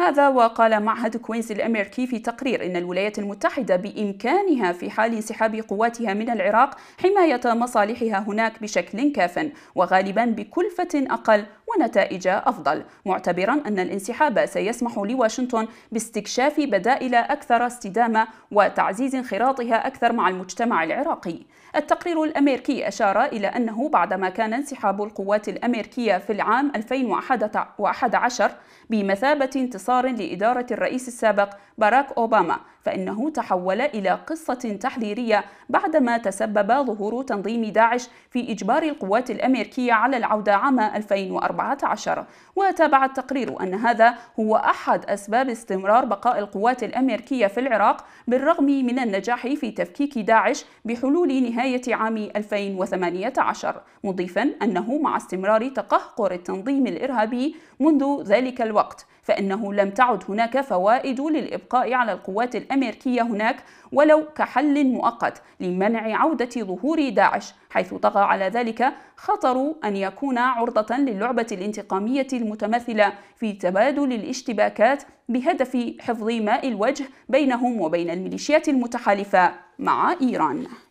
هذا وقال معهد كوينز الأمريكي في تقرير إن الولايات المتحدة بإمكانها في حال انسحاب قواتها من العراق حماية مصالحها هناك بشكل كاف وغالبا بكلفة أقل ونتائج أفضل معتبرا أن الانسحاب سيسمح لواشنطن باستكشاف بدائل أكثر استدامة وتعزيز انخراطها أكثر مع المجتمع العراقي التقرير الأمريكي أشار إلى أنه بعدما كان انسحاب القوات الأمريكية في العام 2011 بمثابة انتصار انتصار لإدارة الرئيس السابق باراك أوباما فإنه تحول إلى قصة تحذيرية بعدما تسبب ظهور تنظيم داعش في إجبار القوات الأمريكية على العودة عام 2014 وتابع التقرير أن هذا هو أحد أسباب استمرار بقاء القوات الأمريكية في العراق بالرغم من النجاح في تفكيك داعش بحلول نهاية عام 2018 مضيفا أنه مع استمرار تقهقر التنظيم الإرهابي منذ ذلك الوقت فإنه لم تعد هناك فوائد للإبقاء على القوات الأمريكية الأمريكية هناك ولو كحل مؤقت لمنع عودة ظهور داعش حيث طغى على ذلك خطر أن يكون عرضة للعبة الانتقامية المتمثلة في تبادل الاشتباكات بهدف حفظ ماء الوجه بينهم وبين الميليشيات المتحالفة مع إيران